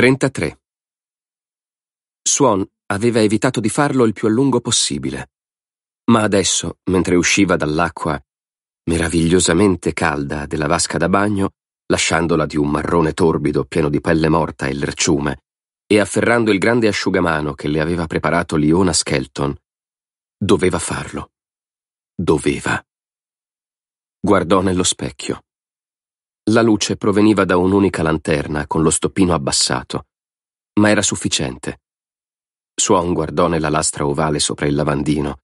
33. Swan aveva evitato di farlo il più a lungo possibile. Ma adesso, mentre usciva dall'acqua meravigliosamente calda della vasca da bagno, lasciandola di un marrone torbido pieno di pelle morta e lerciume, e afferrando il grande asciugamano che le aveva preparato Leona Skelton, doveva farlo. Doveva. Guardò nello specchio. La luce proveniva da un'unica lanterna con lo stoppino abbassato, ma era sufficiente. Swan guardò nella lastra ovale sopra il lavandino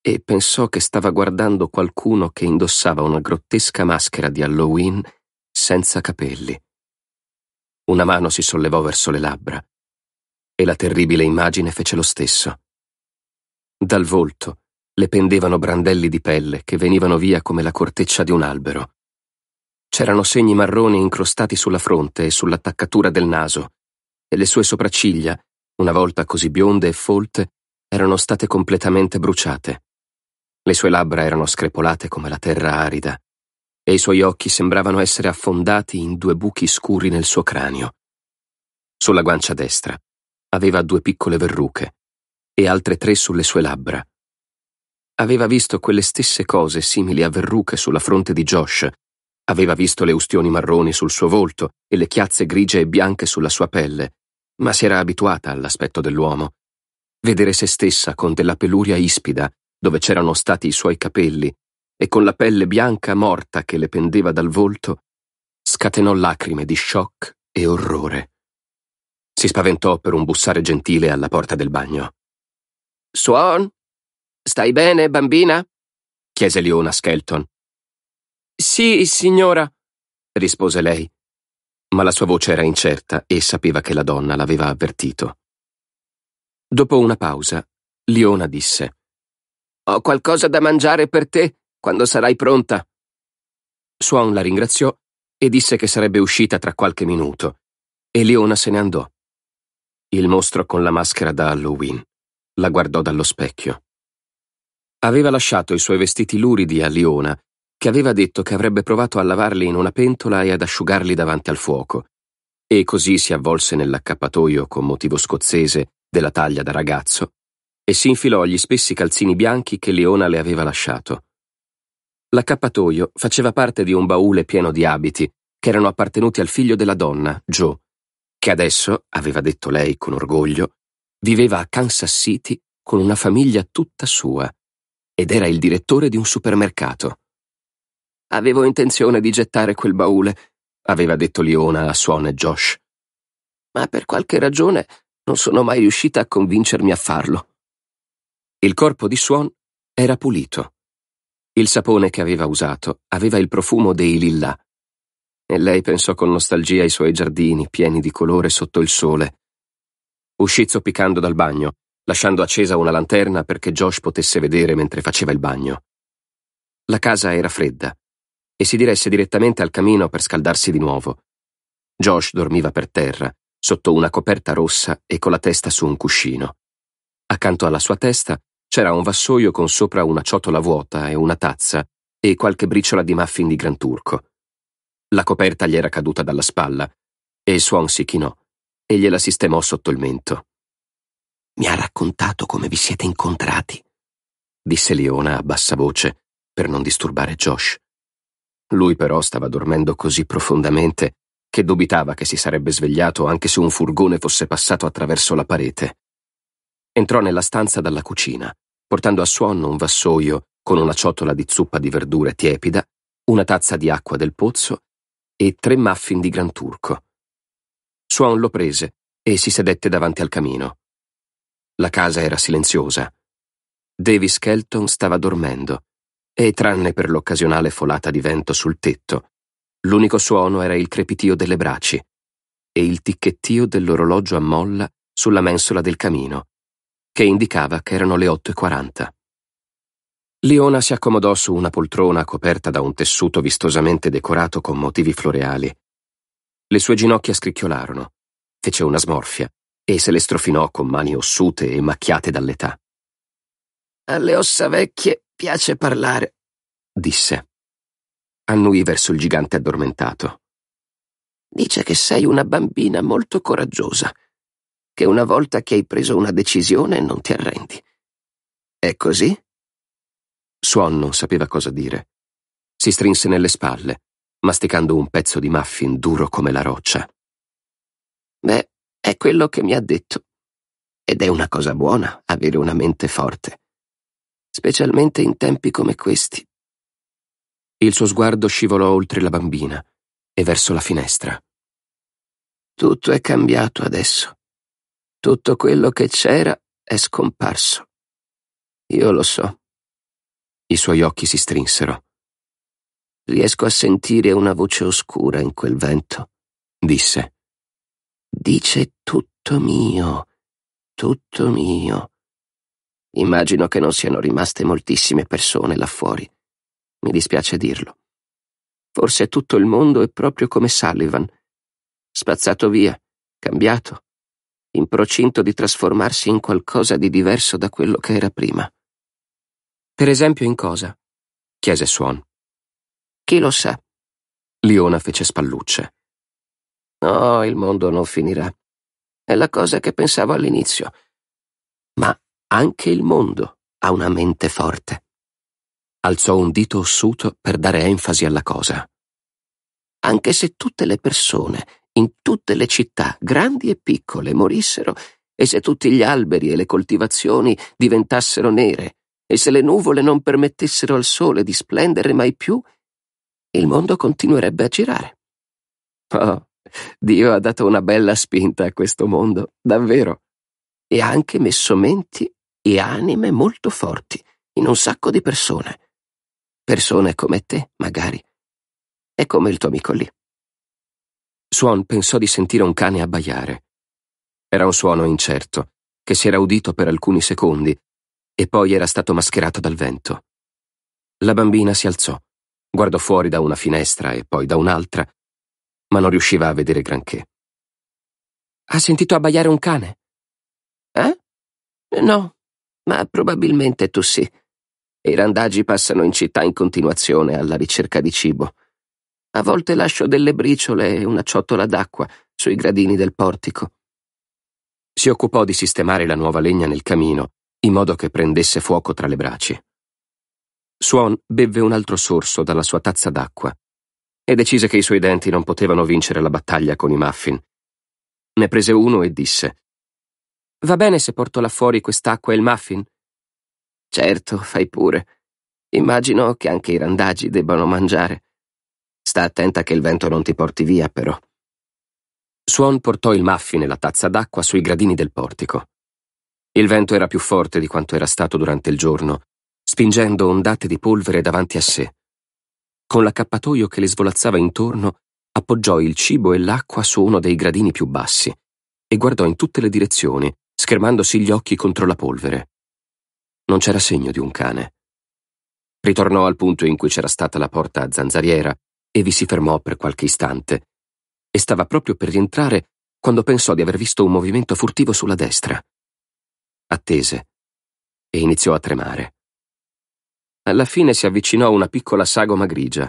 e pensò che stava guardando qualcuno che indossava una grottesca maschera di Halloween senza capelli. Una mano si sollevò verso le labbra e la terribile immagine fece lo stesso. Dal volto le pendevano brandelli di pelle che venivano via come la corteccia di un albero. C'erano segni marroni incrostati sulla fronte e sull'attaccatura del naso, e le sue sopracciglia, una volta così bionde e folte, erano state completamente bruciate. Le sue labbra erano screpolate come la terra arida, e i suoi occhi sembravano essere affondati in due buchi scuri nel suo cranio. Sulla guancia destra aveva due piccole verruche e altre tre sulle sue labbra. Aveva visto quelle stesse cose simili a verruche sulla fronte di Josh Aveva visto le ustioni marroni sul suo volto e le chiazze grigie e bianche sulla sua pelle, ma si era abituata all'aspetto dell'uomo. Vedere se stessa con della peluria ispida, dove c'erano stati i suoi capelli, e con la pelle bianca morta che le pendeva dal volto, scatenò lacrime di shock e orrore. Si spaventò per un bussare gentile alla porta del bagno. Suon? Stai bene, bambina? chiese Leona Skelton, sì, signora, rispose lei. Ma la sua voce era incerta e sapeva che la donna l'aveva avvertito. Dopo una pausa, Liona disse Ho qualcosa da mangiare per te quando sarai pronta. Swan la ringraziò e disse che sarebbe uscita tra qualche minuto, e Liona se ne andò. Il mostro con la maschera da Halloween la guardò dallo specchio. Aveva lasciato i suoi vestiti luridi a Liona che aveva detto che avrebbe provato a lavarli in una pentola e ad asciugarli davanti al fuoco, e così si avvolse nell'accappatoio con motivo scozzese della taglia da ragazzo e si infilò gli spessi calzini bianchi che Leona le aveva lasciato. L'accappatoio faceva parte di un baule pieno di abiti che erano appartenuti al figlio della donna, Joe, che adesso, aveva detto lei con orgoglio, viveva a Kansas City con una famiglia tutta sua ed era il direttore di un supermercato. Avevo intenzione di gettare quel baule, aveva detto Liona a Swan e Josh. Ma per qualche ragione non sono mai riuscita a convincermi a farlo. Il corpo di Swan era pulito. Il sapone che aveva usato aveva il profumo dei lillà. E lei pensò con nostalgia ai suoi giardini pieni di colore sotto il sole. Uscì zoppicando dal bagno, lasciando accesa una lanterna perché Josh potesse vedere mentre faceva il bagno. La casa era fredda e si diresse direttamente al camino per scaldarsi di nuovo. Josh dormiva per terra, sotto una coperta rossa e con la testa su un cuscino. Accanto alla sua testa c'era un vassoio con sopra una ciotola vuota e una tazza e qualche briciola di muffin di gran turco. La coperta gli era caduta dalla spalla e Swan si chinò e gliela sistemò sotto il mento. Mi ha raccontato come vi siete incontrati, disse Leona a bassa voce per non disturbare Josh. Lui però stava dormendo così profondamente che dubitava che si sarebbe svegliato anche se un furgone fosse passato attraverso la parete. Entrò nella stanza dalla cucina, portando a suono un vassoio con una ciotola di zuppa di verdure tiepida, una tazza di acqua del pozzo e tre muffin di gran turco. Swan lo prese e si sedette davanti al camino. La casa era silenziosa. Davis Kelton stava dormendo e tranne per l'occasionale folata di vento sul tetto, l'unico suono era il crepitio delle braci e il ticchettio dell'orologio a molla sulla mensola del camino, che indicava che erano le 8.40. Liona si accomodò su una poltrona coperta da un tessuto vistosamente decorato con motivi floreali. Le sue ginocchia scricchiolarono, fece una smorfia e se le strofinò con mani ossute e macchiate dall'età. Alle ossa vecchie piace parlare, disse. Annui verso il gigante addormentato. Dice che sei una bambina molto coraggiosa, che una volta che hai preso una decisione non ti arrendi. È così? Suon non sapeva cosa dire. Si strinse nelle spalle, masticando un pezzo di muffin duro come la roccia. Beh, è quello che mi ha detto. Ed è una cosa buona avere una mente forte specialmente in tempi come questi. Il suo sguardo scivolò oltre la bambina e verso la finestra. Tutto è cambiato adesso. Tutto quello che c'era è scomparso. Io lo so. I suoi occhi si strinsero. Riesco a sentire una voce oscura in quel vento, disse. Dice tutto mio, tutto mio. Immagino che non siano rimaste moltissime persone là fuori. Mi dispiace dirlo. Forse tutto il mondo è proprio come Sullivan, spazzato via, cambiato, in procinto di trasformarsi in qualcosa di diverso da quello che era prima. Per esempio in cosa? chiese Swan. Chi lo sa? Liona fece spallucce. No, il mondo non finirà. È la cosa che pensavo all'inizio. Ma anche il mondo ha una mente forte. Alzò un dito ossuto per dare enfasi alla cosa. Anche se tutte le persone, in tutte le città, grandi e piccole, morissero, e se tutti gli alberi e le coltivazioni diventassero nere, e se le nuvole non permettessero al sole di splendere mai più, il mondo continuerebbe a girare. Oh, Dio ha dato una bella spinta a questo mondo, davvero, e ha anche messo menti e anime molto forti in un sacco di persone. Persone come te, magari. E come il tuo amico lì. Swan pensò di sentire un cane abbaiare. Era un suono incerto, che si era udito per alcuni secondi e poi era stato mascherato dal vento. La bambina si alzò, guardò fuori da una finestra e poi da un'altra, ma non riusciva a vedere granché. Ha sentito abbaiare un cane? Eh? No, ma probabilmente tu sì. I randagi passano in città in continuazione alla ricerca di cibo. A volte lascio delle briciole e una ciotola d'acqua sui gradini del portico. Si occupò di sistemare la nuova legna nel camino, in modo che prendesse fuoco tra le braccia. Swan bevve un altro sorso dalla sua tazza d'acqua e decise che i suoi denti non potevano vincere la battaglia con i muffin. Ne prese uno e disse Va bene se porto là fuori quest'acqua e il muffin? Certo, fai pure. Immagino che anche i randaggi debbano mangiare. Sta attenta che il vento non ti porti via, però. Swan portò il muffin e la tazza d'acqua sui gradini del portico. Il vento era più forte di quanto era stato durante il giorno, spingendo ondate di polvere davanti a sé. Con l'accappatoio che le svolazzava intorno, appoggiò il cibo e l'acqua su uno dei gradini più bassi e guardò in tutte le direzioni, schermandosi gli occhi contro la polvere. Non c'era segno di un cane. Ritornò al punto in cui c'era stata la porta a zanzariera e vi si fermò per qualche istante. E stava proprio per rientrare quando pensò di aver visto un movimento furtivo sulla destra. Attese e iniziò a tremare. Alla fine si avvicinò una piccola sagoma grigia.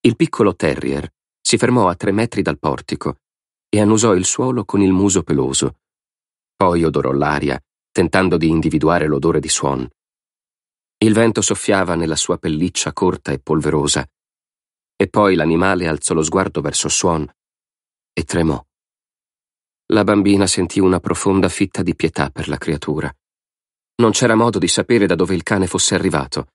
Il piccolo terrier si fermò a tre metri dal portico e annusò il suolo con il muso peloso, poi odorò l'aria, tentando di individuare l'odore di suon. Il vento soffiava nella sua pelliccia corta e polverosa, e poi l'animale alzò lo sguardo verso Suon e tremò. La bambina sentì una profonda fitta di pietà per la creatura. Non c'era modo di sapere da dove il cane fosse arrivato.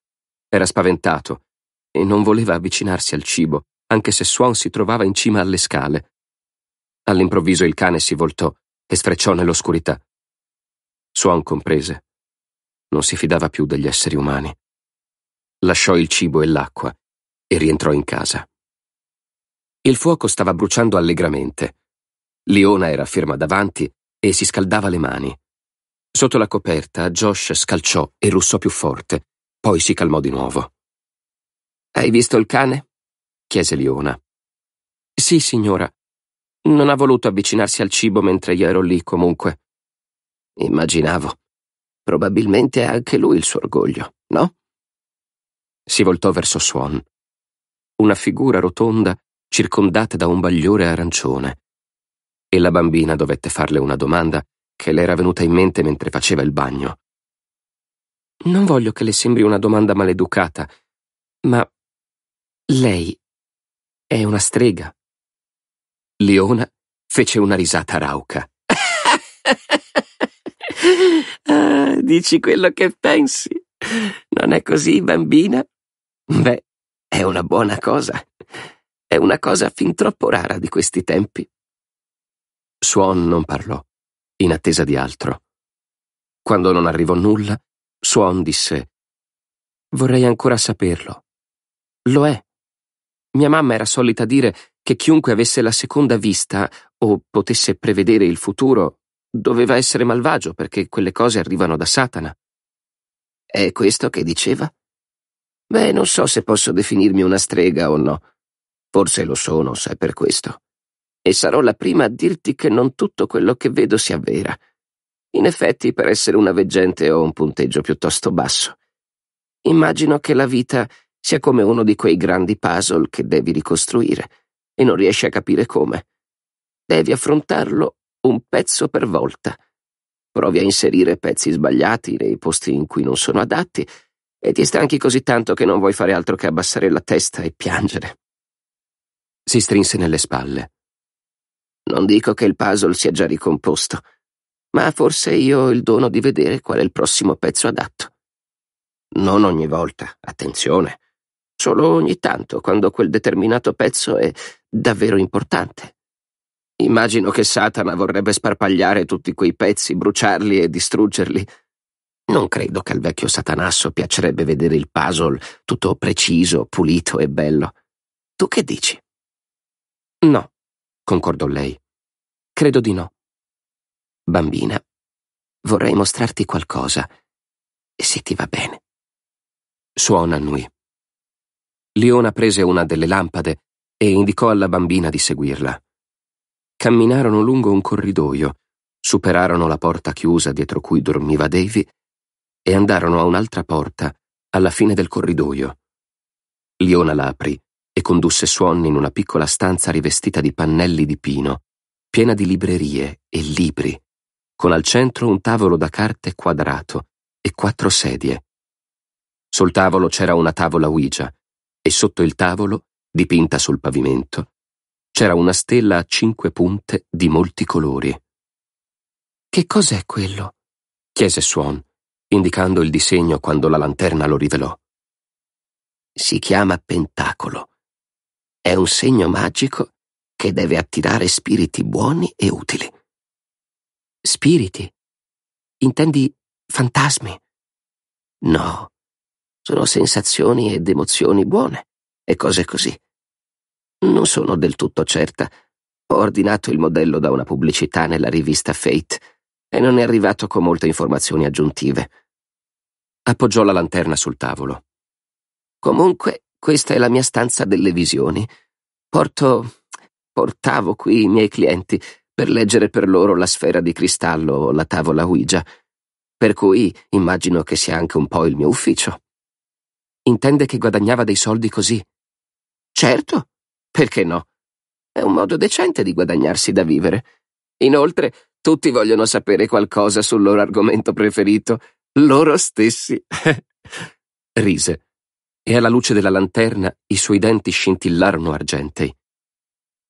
Era spaventato e non voleva avvicinarsi al cibo, anche se Swan si trovava in cima alle scale. All'improvviso il cane si voltò e sfrecciò nell'oscurità. Swan comprese. Non si fidava più degli esseri umani. Lasciò il cibo e l'acqua e rientrò in casa. Il fuoco stava bruciando allegramente. Leona era ferma davanti e si scaldava le mani. Sotto la coperta, Josh scalciò e russò più forte, poi si calmò di nuovo. Hai visto il cane? chiese Leona. Sì, signora, non ha voluto avvicinarsi al cibo mentre io ero lì comunque. Immaginavo. Probabilmente ha anche lui il suo orgoglio, no? Si voltò verso Swan. Una figura rotonda circondata da un bagliore arancione. E la bambina dovette farle una domanda che le era venuta in mente mentre faceva il bagno. Non voglio che le sembri una domanda maleducata, ma lei è una strega. Leona fece una risata rauca. ah, dici quello che pensi. Non è così, bambina? Beh, è una buona cosa. È una cosa fin troppo rara di questi tempi. Swan non parlò, in attesa di altro. Quando non arrivò nulla, Swan disse Vorrei ancora saperlo. Lo è. Mia mamma era solita dire che chiunque avesse la seconda vista o potesse prevedere il futuro doveva essere malvagio perché quelle cose arrivano da Satana. È questo che diceva? Beh, non so se posso definirmi una strega o no. Forse lo sono, sai per questo. E sarò la prima a dirti che non tutto quello che vedo si avvera. In effetti, per essere una veggente ho un punteggio piuttosto basso. Immagino che la vita sia come uno di quei grandi puzzle che devi ricostruire e non riesci a capire come. Devi affrontarlo un pezzo per volta. Provi a inserire pezzi sbagliati nei posti in cui non sono adatti e ti stanchi così tanto che non vuoi fare altro che abbassare la testa e piangere. Si strinse nelle spalle. Non dico che il puzzle sia già ricomposto, ma forse io ho il dono di vedere qual è il prossimo pezzo adatto. Non ogni volta, attenzione, solo ogni tanto, quando quel determinato pezzo è davvero importante. Immagino che Satana vorrebbe sparpagliare tutti quei pezzi, bruciarli e distruggerli. Non credo che al vecchio Satanasso piacerebbe vedere il puzzle tutto preciso, pulito e bello. Tu che dici? No, concordò lei. Credo di no. Bambina, vorrei mostrarti qualcosa, se ti va bene. Suona a Leona prese una delle lampade e indicò alla bambina di seguirla. Camminarono lungo un corridoio, superarono la porta chiusa dietro cui dormiva Davy e andarono a un'altra porta alla fine del corridoio. Liona l'aprì e condusse Swan in una piccola stanza rivestita di pannelli di pino, piena di librerie e libri, con al centro un tavolo da carte quadrato e quattro sedie. Sul tavolo c'era una tavola Ouija e sotto il tavolo dipinta sul pavimento, c'era una stella a cinque punte di molti colori. Che cos'è quello? chiese Swan, indicando il disegno quando la lanterna lo rivelò. Si chiama Pentacolo. È un segno magico che deve attirare spiriti buoni e utili. Spiriti? Intendi fantasmi? No, sono sensazioni ed emozioni buone e cose così. Non sono del tutto certa. Ho ordinato il modello da una pubblicità nella rivista Fate e non è arrivato con molte informazioni aggiuntive. Appoggiò la lanterna sul tavolo. Comunque, questa è la mia stanza delle visioni. Porto. portavo qui i miei clienti per leggere per loro la sfera di cristallo o la tavola Ouija. Per cui immagino che sia anche un po' il mio ufficio. Intende che guadagnava dei soldi così, Certo, perché no? È un modo decente di guadagnarsi da vivere. Inoltre, tutti vogliono sapere qualcosa sul loro argomento preferito, loro stessi. Rise, e alla luce della lanterna i suoi denti scintillarono argentei.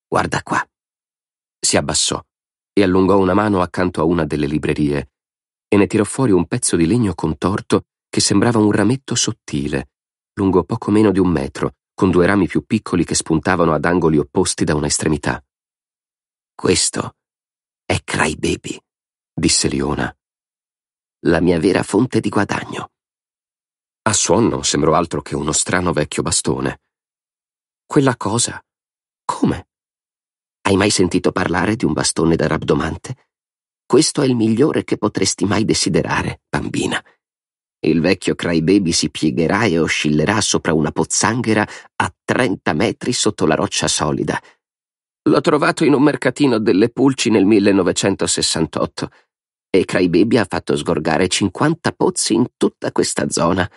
Guarda qua. Si abbassò e allungò una mano accanto a una delle librerie e ne tirò fuori un pezzo di legno contorto che sembrava un rametto sottile, lungo poco meno di un metro, con due rami più piccoli che spuntavano ad angoli opposti da una estremità. Questo è Crybaby, disse Liona. La mia vera fonte di guadagno. A suono sembrò altro che uno strano vecchio bastone. Quella cosa? Come? Hai mai sentito parlare di un bastone da rabdomante? Questo è il migliore che potresti mai desiderare, bambina. Il vecchio Crybaby si piegherà e oscillerà sopra una pozzanghera a 30 metri sotto la roccia solida. L'ho trovato in un mercatino delle pulci nel 1968 e Crybaby ha fatto sgorgare 50 pozzi in tutta questa zona.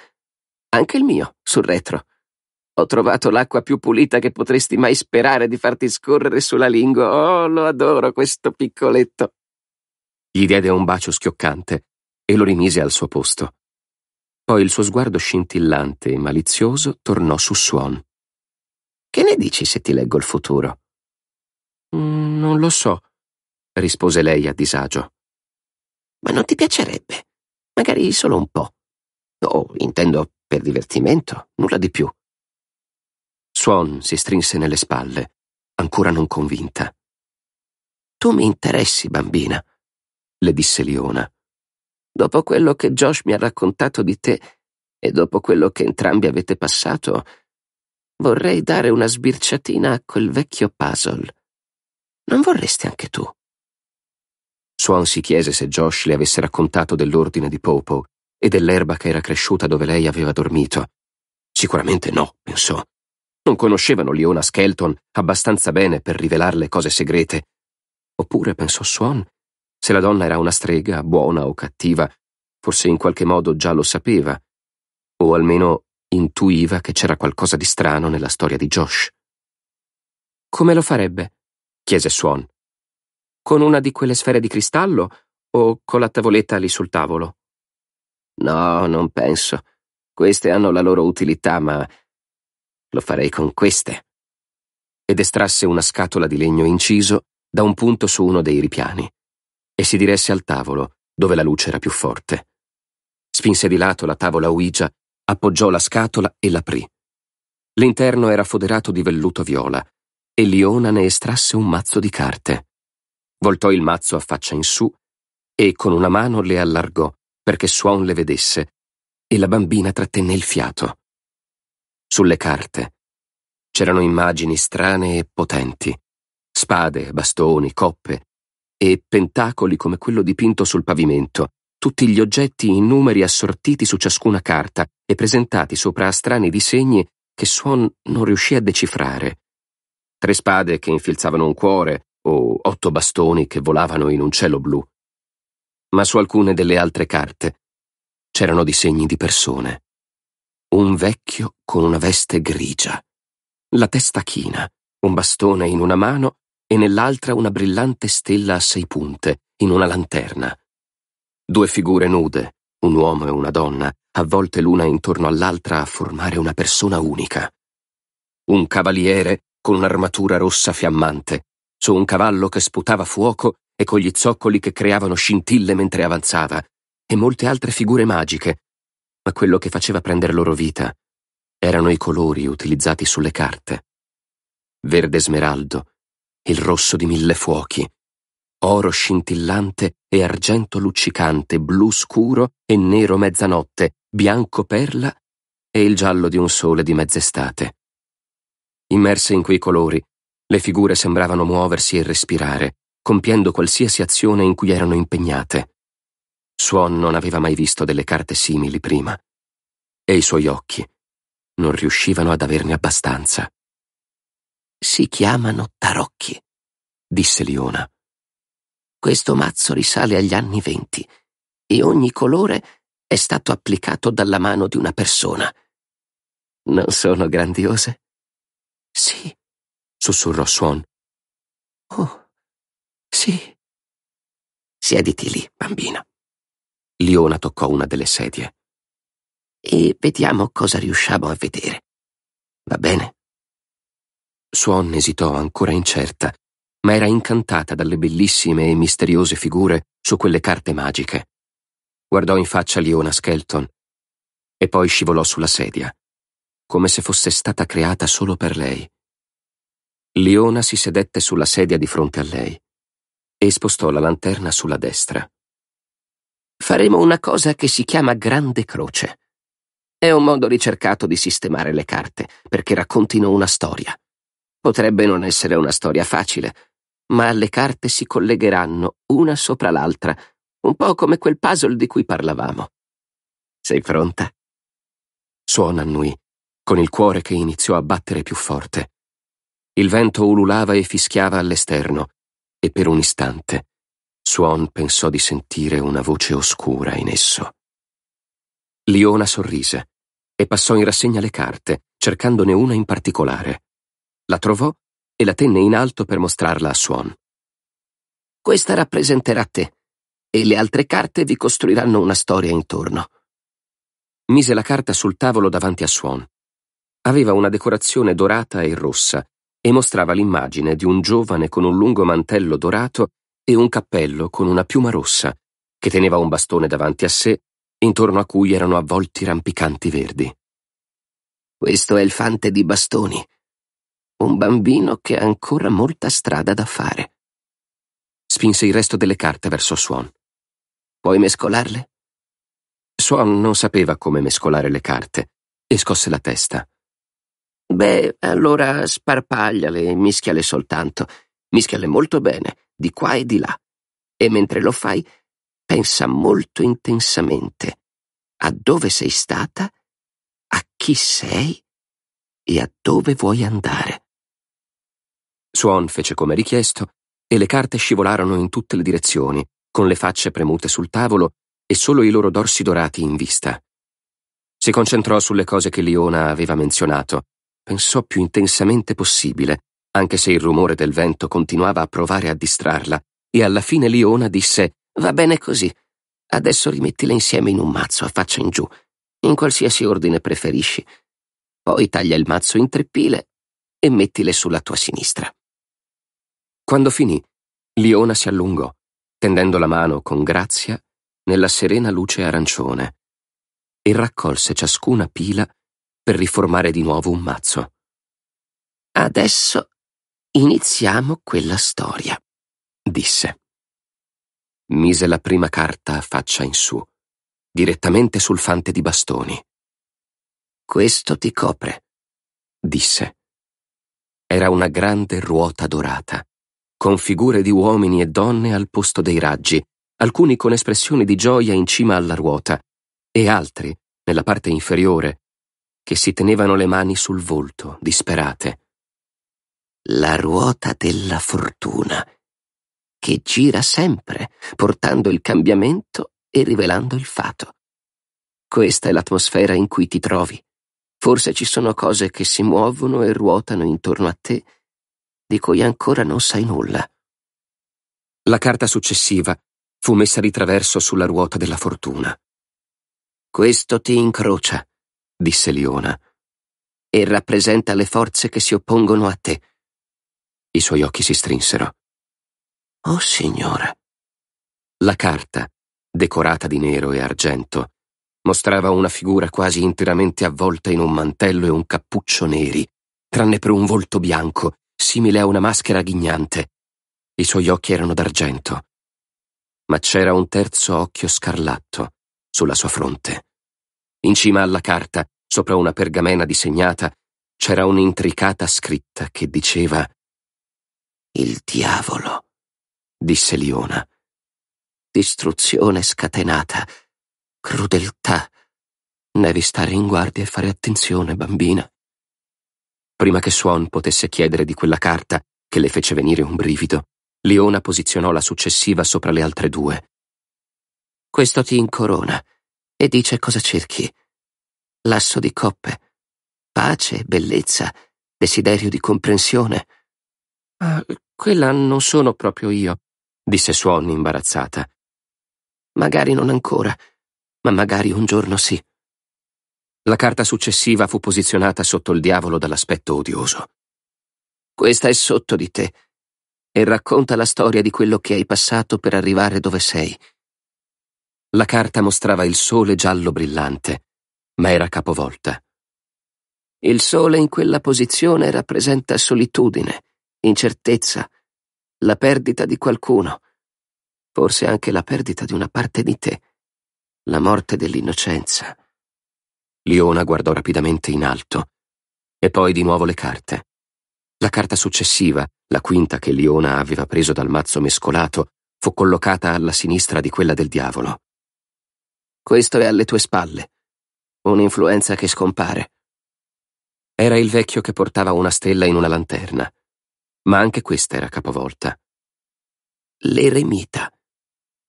Anche il mio, sul retro. Ho trovato l'acqua più pulita che potresti mai sperare di farti scorrere sulla lingua. Oh, lo adoro questo piccoletto. Gli diede un bacio schioccante e lo rimise al suo posto. Poi il suo sguardo scintillante e malizioso tornò su Suon. Che ne dici se ti leggo il futuro? Mm, non lo so, rispose lei a disagio. Ma non ti piacerebbe? Magari solo un po'. Oh, intendo per divertimento, nulla di più. Suon si strinse nelle spalle, ancora non convinta. Tu mi interessi, bambina, le disse Liona. Dopo quello che Josh mi ha raccontato di te e dopo quello che entrambi avete passato, vorrei dare una sbirciatina a quel vecchio puzzle. Non vorresti anche tu? Swan si chiese se Josh le avesse raccontato dell'ordine di Popo e dell'erba che era cresciuta dove lei aveva dormito. Sicuramente no, pensò. Non conoscevano Leona Skelton abbastanza bene per rivelarle cose segrete. Oppure, pensò Swan, se la donna era una strega, buona o cattiva, forse in qualche modo già lo sapeva, o almeno intuiva che c'era qualcosa di strano nella storia di Josh. Come lo farebbe? chiese Swan. Con una di quelle sfere di cristallo o con la tavoletta lì sul tavolo? No, non penso. Queste hanno la loro utilità, ma lo farei con queste. Ed estrasse una scatola di legno inciso da un punto su uno dei ripiani e si diresse al tavolo, dove la luce era più forte. Spinse di lato la tavola Ouija, appoggiò la scatola e l'aprì. L'interno era foderato di velluto viola e Liona ne estrasse un mazzo di carte. Voltò il mazzo a faccia in su e con una mano le allargò perché Swan le vedesse e la bambina trattenne il fiato. Sulle carte c'erano immagini strane e potenti, spade, bastoni, coppe, e pentacoli come quello dipinto sul pavimento, tutti gli oggetti in numeri assortiti su ciascuna carta e presentati sopra a strani disegni che Swan non riuscì a decifrare. Tre spade che infilzavano un cuore o otto bastoni che volavano in un cielo blu. Ma su alcune delle altre carte c'erano disegni di persone. Un vecchio con una veste grigia, la testa china, un bastone in una mano e nell'altra una brillante stella a sei punte, in una lanterna. Due figure nude, un uomo e una donna, avvolte l'una intorno all'altra a formare una persona unica. Un cavaliere con un'armatura rossa fiammante, su un cavallo che sputava fuoco e con gli zoccoli che creavano scintille mentre avanzava, e molte altre figure magiche, ma quello che faceva prendere loro vita erano i colori utilizzati sulle carte. Verde smeraldo, il rosso di mille fuochi, oro scintillante e argento luccicante, blu scuro e nero mezzanotte, bianco perla e il giallo di un sole di mezz'estate. Immerse in quei colori, le figure sembravano muoversi e respirare, compiendo qualsiasi azione in cui erano impegnate. Suon non aveva mai visto delle carte simili prima, e i suoi occhi non riuscivano ad averne abbastanza. Si chiamano tarocchi, disse Liona. Questo mazzo risale agli anni venti e ogni colore è stato applicato dalla mano di una persona. Non sono grandiose? Sì, sussurrò Swan. Oh, sì. Siediti lì, bambina. Liona toccò una delle sedie. E vediamo cosa riusciamo a vedere. Va bene? Suon esitò ancora incerta, ma era incantata dalle bellissime e misteriose figure su quelle carte magiche. Guardò in faccia Leona Skelton e poi scivolò sulla sedia, come se fosse stata creata solo per lei. Leona si sedette sulla sedia di fronte a lei e spostò la lanterna sulla destra. Faremo una cosa che si chiama Grande Croce. È un modo ricercato di sistemare le carte, perché raccontino una storia. Potrebbe non essere una storia facile, ma le carte si collegheranno una sopra l'altra, un po' come quel puzzle di cui parlavamo. Sei pronta? Suona a con il cuore che iniziò a battere più forte. Il vento ululava e fischiava all'esterno, e per un istante Suon pensò di sentire una voce oscura in esso. Liona sorrise e passò in rassegna le carte, cercandone una in particolare. La trovò e la tenne in alto per mostrarla a Swan. Questa rappresenterà te, e le altre carte vi costruiranno una storia intorno. Mise la carta sul tavolo davanti a Swan. Aveva una decorazione dorata e rossa e mostrava l'immagine di un giovane con un lungo mantello dorato e un cappello con una piuma rossa, che teneva un bastone davanti a sé, intorno a cui erano avvolti rampicanti verdi. Questo è il fante di bastoni, un bambino che ha ancora molta strada da fare. Spinse il resto delle carte verso Swan. Puoi mescolarle? Swan non sapeva come mescolare le carte e scosse la testa. Beh, allora sparpagliale e mischiale soltanto. Mischiale molto bene, di qua e di là. E mentre lo fai, pensa molto intensamente a dove sei stata, a chi sei e a dove vuoi andare. Swan fece come richiesto e le carte scivolarono in tutte le direzioni, con le facce premute sul tavolo e solo i loro dorsi dorati in vista. Si concentrò sulle cose che Liona aveva menzionato, pensò più intensamente possibile, anche se il rumore del vento continuava a provare a distrarla, e alla fine Liona disse Va bene così. Adesso rimettile insieme in un mazzo a faccia in giù, in qualsiasi ordine preferisci. Poi taglia il mazzo in tre pile e mettile sulla tua sinistra. Quando finì, Liona si allungò, tendendo la mano con grazia nella serena luce arancione, e raccolse ciascuna pila per riformare di nuovo un mazzo. Adesso iniziamo quella storia, disse. Mise la prima carta a faccia in su, direttamente sul fante di bastoni. Questo ti copre, disse. Era una grande ruota dorata, con figure di uomini e donne al posto dei raggi, alcuni con espressioni di gioia in cima alla ruota e altri, nella parte inferiore, che si tenevano le mani sul volto, disperate. La ruota della fortuna, che gira sempre, portando il cambiamento e rivelando il fato. Questa è l'atmosfera in cui ti trovi. Forse ci sono cose che si muovono e ruotano intorno a te di cui ancora non sai nulla. La carta successiva fu messa di traverso sulla ruota della fortuna. Questo ti incrocia, disse Liona, e rappresenta le forze che si oppongono a te. I suoi occhi si strinsero. Oh signora. La carta, decorata di nero e argento, mostrava una figura quasi interamente avvolta in un mantello e un cappuccio neri, tranne per un volto bianco simile a una maschera ghignante. I suoi occhi erano d'argento. Ma c'era un terzo occhio scarlatto sulla sua fronte. In cima alla carta, sopra una pergamena disegnata, c'era un'intricata scritta che diceva Il diavolo, disse Liona. Distruzione scatenata, crudeltà. Devi stare in guardia e fare attenzione, bambina. Prima che Swan potesse chiedere di quella carta, che le fece venire un brivido, Leona posizionò la successiva sopra le altre due. Questo ti incorona e dice cosa cerchi. Lasso di coppe, pace, bellezza, desiderio di comprensione. Ah, quella non sono proprio io, disse Swan imbarazzata. Magari non ancora, ma magari un giorno sì. La carta successiva fu posizionata sotto il diavolo dall'aspetto odioso. Questa è sotto di te e racconta la storia di quello che hai passato per arrivare dove sei. La carta mostrava il sole giallo brillante, ma era capovolta. Il sole in quella posizione rappresenta solitudine, incertezza, la perdita di qualcuno, forse anche la perdita di una parte di te, la morte dell'innocenza. Liona guardò rapidamente in alto. E poi di nuovo le carte. La carta successiva, la quinta che Liona aveva preso dal mazzo mescolato, fu collocata alla sinistra di quella del diavolo. Questo è alle tue spalle. Un'influenza che scompare. Era il vecchio che portava una stella in una lanterna, ma anche questa era capovolta. L'eremita.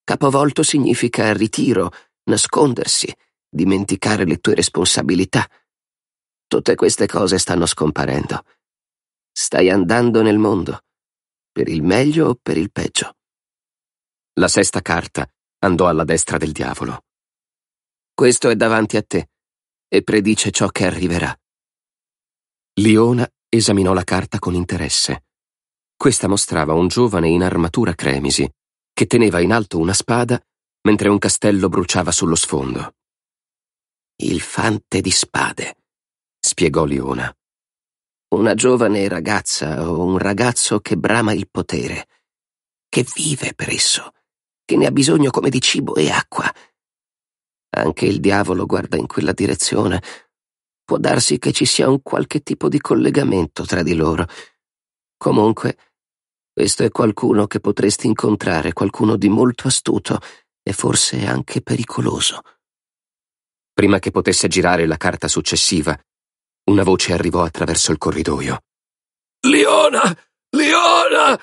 Capovolto significa ritiro, nascondersi, dimenticare le tue responsabilità. Tutte queste cose stanno scomparendo. Stai andando nel mondo, per il meglio o per il peggio. La sesta carta andò alla destra del diavolo. Questo è davanti a te e predice ciò che arriverà. Liona esaminò la carta con interesse. Questa mostrava un giovane in armatura cremisi, che teneva in alto una spada mentre un castello bruciava sullo sfondo. Il fante di spade, spiegò Liona. Una giovane ragazza o un ragazzo che brama il potere, che vive per esso, che ne ha bisogno come di cibo e acqua. Anche il diavolo guarda in quella direzione. Può darsi che ci sia un qualche tipo di collegamento tra di loro. Comunque, questo è qualcuno che potresti incontrare, qualcuno di molto astuto e forse anche pericoloso prima che potesse girare la carta successiva, una voce arrivò attraverso il corridoio. Leona! Leona!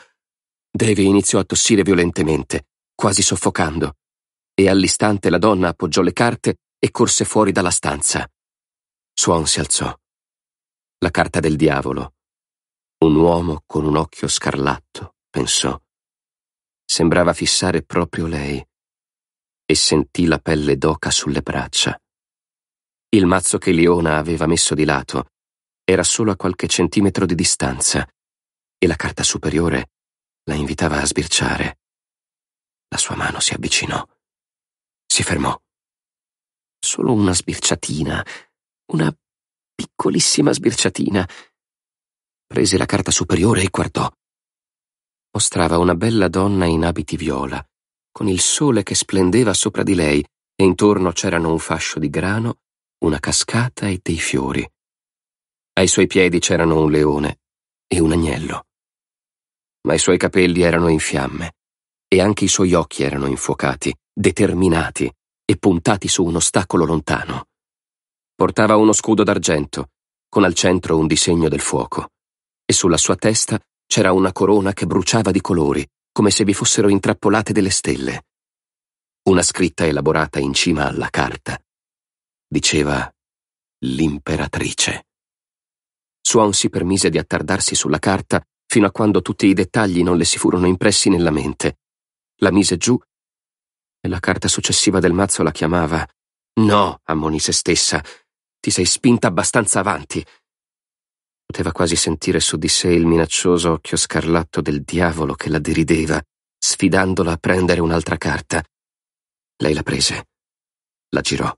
Davy iniziò a tossire violentemente, quasi soffocando, e all'istante la donna appoggiò le carte e corse fuori dalla stanza. Swan si alzò. La carta del diavolo. Un uomo con un occhio scarlatto, pensò. Sembrava fissare proprio lei e sentì la pelle d'oca sulle braccia. Il mazzo che Leona aveva messo di lato era solo a qualche centimetro di distanza e la carta superiore la invitava a sbirciare. La sua mano si avvicinò. Si fermò. Solo una sbirciatina, una piccolissima sbirciatina. Prese la carta superiore e guardò. Mostrava una bella donna in abiti viola, con il sole che splendeva sopra di lei e intorno c'erano un fascio di grano una cascata e dei fiori. Ai suoi piedi c'erano un leone e un agnello. Ma i suoi capelli erano in fiamme e anche i suoi occhi erano infuocati, determinati e puntati su un ostacolo lontano. Portava uno scudo d'argento, con al centro un disegno del fuoco, e sulla sua testa c'era una corona che bruciava di colori, come se vi fossero intrappolate delle stelle. Una scritta elaborata in cima alla carta Diceva l'imperatrice. Swan si permise di attardarsi sulla carta fino a quando tutti i dettagli non le si furono impressi nella mente. La mise giù e la carta successiva del mazzo la chiamava. No, ammonì se stessa, ti sei spinta abbastanza avanti. Poteva quasi sentire su di sé il minaccioso occhio scarlatto del diavolo che la derideva, sfidandola a prendere un'altra carta. Lei la prese, la girò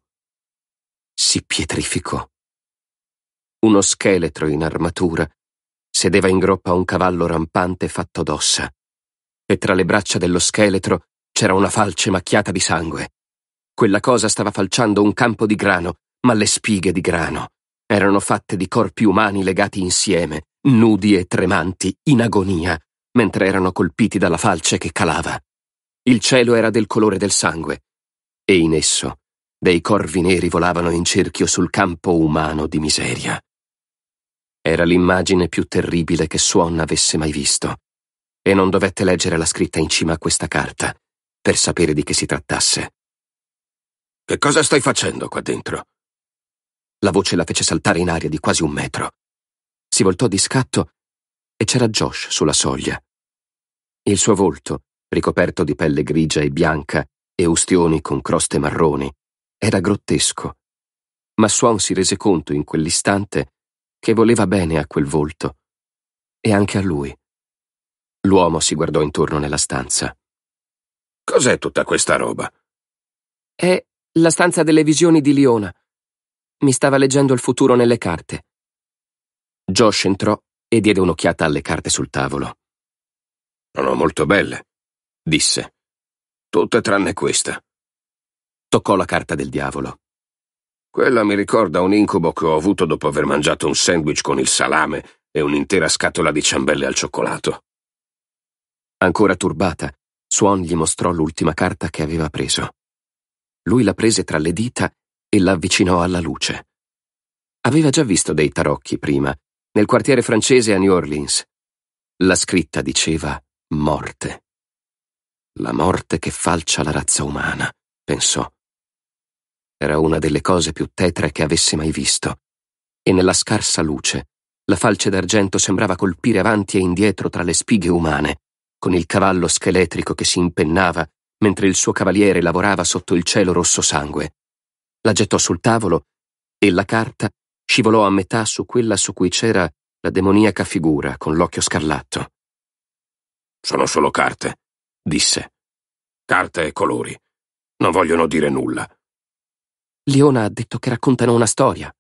si pietrificò. Uno scheletro in armatura sedeva in groppa a un cavallo rampante fatto d'ossa, e tra le braccia dello scheletro c'era una falce macchiata di sangue. Quella cosa stava falciando un campo di grano, ma le spighe di grano erano fatte di corpi umani legati insieme, nudi e tremanti, in agonia, mentre erano colpiti dalla falce che calava. Il cielo era del colore del sangue, e in esso dei corvi neri volavano in cerchio sul campo umano di miseria. Era l'immagine più terribile che Swan avesse mai visto, e non dovette leggere la scritta in cima a questa carta per sapere di che si trattasse. Che cosa stai facendo qua dentro? La voce la fece saltare in aria di quasi un metro. Si voltò di scatto e c'era Josh sulla soglia. Il suo volto, ricoperto di pelle grigia e bianca e ustioni con croste marroni, era grottesco, ma Swan si rese conto in quell'istante che voleva bene a quel volto e anche a lui. L'uomo si guardò intorno nella stanza. Cos'è tutta questa roba? È la stanza delle visioni di Liona. Mi stava leggendo il futuro nelle carte. Josh entrò e diede un'occhiata alle carte sul tavolo. Sono molto belle, disse. Tutte tranne questa. Toccò la carta del diavolo. Quella mi ricorda un incubo che ho avuto dopo aver mangiato un sandwich con il salame e un'intera scatola di ciambelle al cioccolato. Ancora turbata, Swan gli mostrò l'ultima carta che aveva preso. Lui la prese tra le dita e la avvicinò alla luce. Aveva già visto dei tarocchi prima, nel quartiere francese a New Orleans. La scritta diceva morte. La morte che falcia la razza umana, pensò. Era una delle cose più tetre che avesse mai visto. E nella scarsa luce, la falce d'argento sembrava colpire avanti e indietro tra le spighe umane, con il cavallo scheletrico che si impennava mentre il suo cavaliere lavorava sotto il cielo rosso sangue. La gettò sul tavolo e la carta scivolò a metà su quella su cui c'era la demoniaca figura con l'occhio scarlatto. Sono solo carte, disse. Carte e colori. Non vogliono dire nulla. Leona ha detto che raccontano una storia.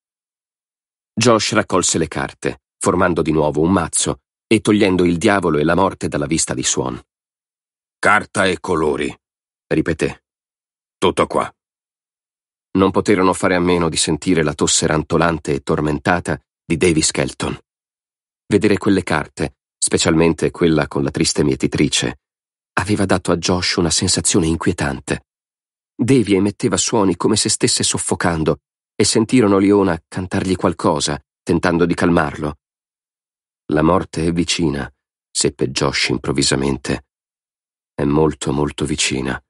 Josh raccolse le carte, formando di nuovo un mazzo e togliendo il diavolo e la morte dalla vista di Swan. Carta e colori, ripeté. Tutto qua. Non poterono fare a meno di sentire la tosse rantolante e tormentata di Davis Skelton. Vedere quelle carte, specialmente quella con la triste mietitrice, aveva dato a Josh una sensazione inquietante. Devi emetteva suoni come se stesse soffocando e sentirono Leona cantargli qualcosa, tentando di calmarlo. La morte è vicina, seppe Josh improvvisamente. È molto, molto vicina.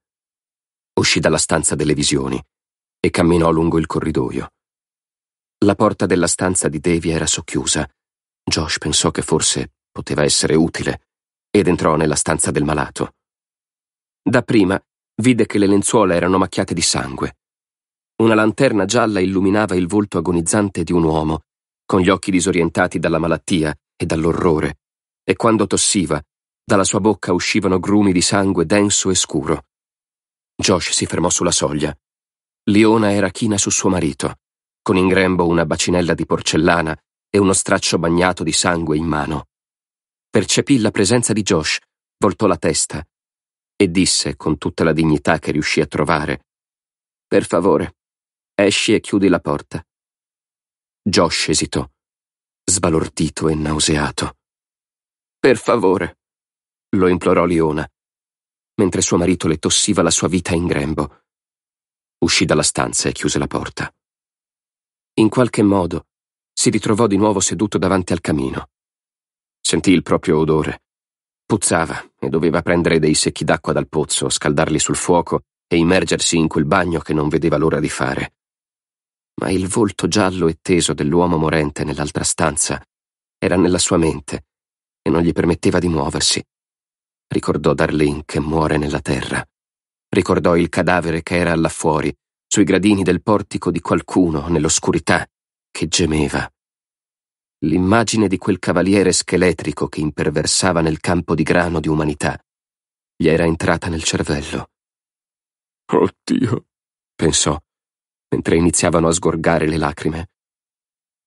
Uscì dalla stanza delle visioni e camminò lungo il corridoio. La porta della stanza di Davy era socchiusa. Josh pensò che forse poteva essere utile ed entrò nella stanza del malato. Dapprima Vide che le lenzuola erano macchiate di sangue. Una lanterna gialla illuminava il volto agonizzante di un uomo, con gli occhi disorientati dalla malattia e dall'orrore, e quando tossiva, dalla sua bocca uscivano grumi di sangue denso e scuro. Josh si fermò sulla soglia. Leona era china su suo marito, con in grembo una bacinella di porcellana e uno straccio bagnato di sangue in mano. Percepì la presenza di Josh, voltò la testa e disse con tutta la dignità che riuscì a trovare Per favore, esci e chiudi la porta. Josh esitò, sbalordito e nauseato. Per favore, lo implorò Leona, mentre suo marito le tossiva la sua vita in grembo. Uscì dalla stanza e chiuse la porta. In qualche modo si ritrovò di nuovo seduto davanti al camino. Sentì il proprio odore, Puzzava e doveva prendere dei secchi d'acqua dal pozzo, scaldarli sul fuoco e immergersi in quel bagno che non vedeva l'ora di fare. Ma il volto giallo e teso dell'uomo morente nell'altra stanza era nella sua mente e non gli permetteva di muoversi. Ricordò Darlene che muore nella terra. Ricordò il cadavere che era là fuori, sui gradini del portico di qualcuno, nell'oscurità, che gemeva l'immagine di quel cavaliere scheletrico che imperversava nel campo di grano di umanità gli era entrata nel cervello. Oddio, pensò, mentre iniziavano a sgorgare le lacrime.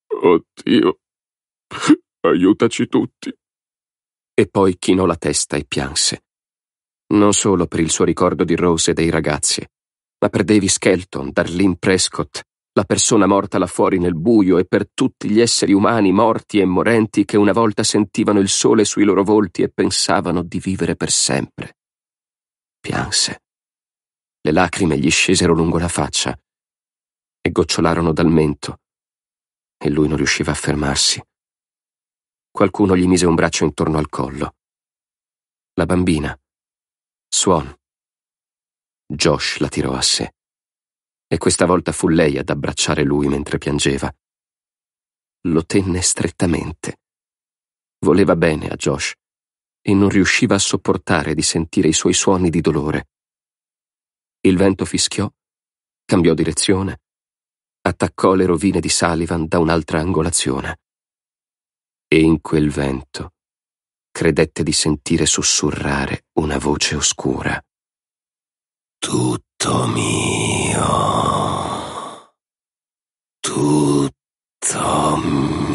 Oddio, aiutaci tutti. E poi chinò la testa e pianse. Non solo per il suo ricordo di Rose e dei ragazzi, ma per Davy Skelton, Darlene Prescott, la persona morta là fuori nel buio e per tutti gli esseri umani morti e morenti che una volta sentivano il sole sui loro volti e pensavano di vivere per sempre. Pianse. Le lacrime gli scesero lungo la faccia e gocciolarono dal mento, e lui non riusciva a fermarsi. Qualcuno gli mise un braccio intorno al collo. La bambina. Swan. Josh la tirò a sé e questa volta fu lei ad abbracciare lui mentre piangeva. Lo tenne strettamente. Voleva bene a Josh e non riusciva a sopportare di sentire i suoi suoni di dolore. Il vento fischiò, cambiò direzione, attaccò le rovine di Sullivan da un'altra angolazione. E in quel vento credette di sentire sussurrare una voce oscura tutto mio, tutto mio.